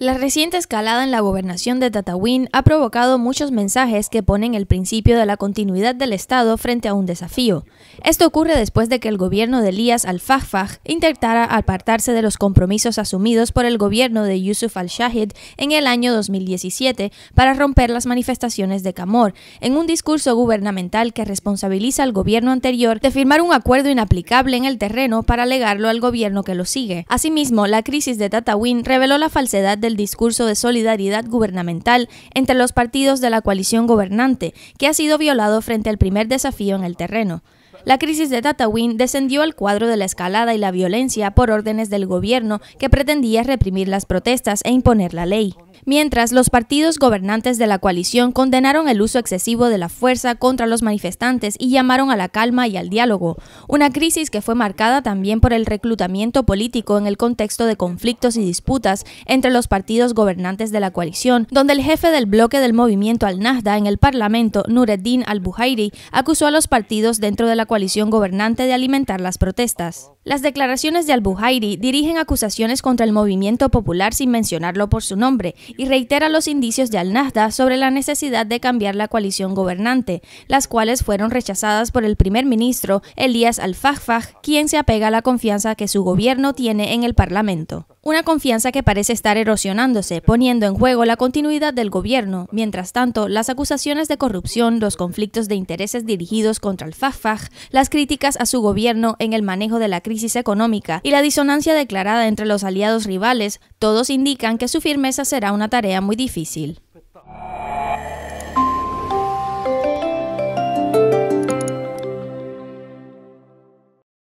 La reciente escalada en la gobernación de Tatawin ha provocado muchos mensajes que ponen el principio de la continuidad del Estado frente a un desafío. Esto ocurre después de que el gobierno de Elías al-Fahfah intentara apartarse de los compromisos asumidos por el gobierno de Yusuf al-Shahid en el año 2017 para romper las manifestaciones de Camor, en un discurso gubernamental que responsabiliza al gobierno anterior de firmar un acuerdo inaplicable en el terreno para legarlo al gobierno que lo sigue. Asimismo, la crisis de Tatawin reveló la falsedad del discurso de solidaridad gubernamental entre los partidos de la coalición gobernante, que ha sido violado frente al primer desafío en el terreno. La crisis de Tatawin descendió al cuadro de la escalada y la violencia por órdenes del gobierno que pretendía reprimir las protestas e imponer la ley. Mientras, los partidos gobernantes de la coalición condenaron el uso excesivo de la fuerza contra los manifestantes y llamaron a la calma y al diálogo, una crisis que fue marcada también por el reclutamiento político en el contexto de conflictos y disputas entre los partidos gobernantes de la coalición, donde el jefe del bloque del movimiento al-Nahda en el Parlamento, Nureddin al-Buhairi, acusó a los partidos dentro de la coalición gobernante de alimentar las protestas. Las declaraciones de Al-Buhairi dirigen acusaciones contra el movimiento popular sin mencionarlo por su nombre y reitera los indicios de al nazda sobre la necesidad de cambiar la coalición gobernante, las cuales fueron rechazadas por el primer ministro Elías al fahfah quien se apega a la confianza que su gobierno tiene en el Parlamento. Una confianza que parece estar erosionándose, poniendo en juego la continuidad del gobierno. Mientras tanto, las acusaciones de corrupción, los conflictos de intereses dirigidos contra el FAFAG, las críticas a su gobierno en el manejo de la crisis económica y la disonancia declarada entre los aliados rivales, todos indican que su firmeza será una tarea muy difícil.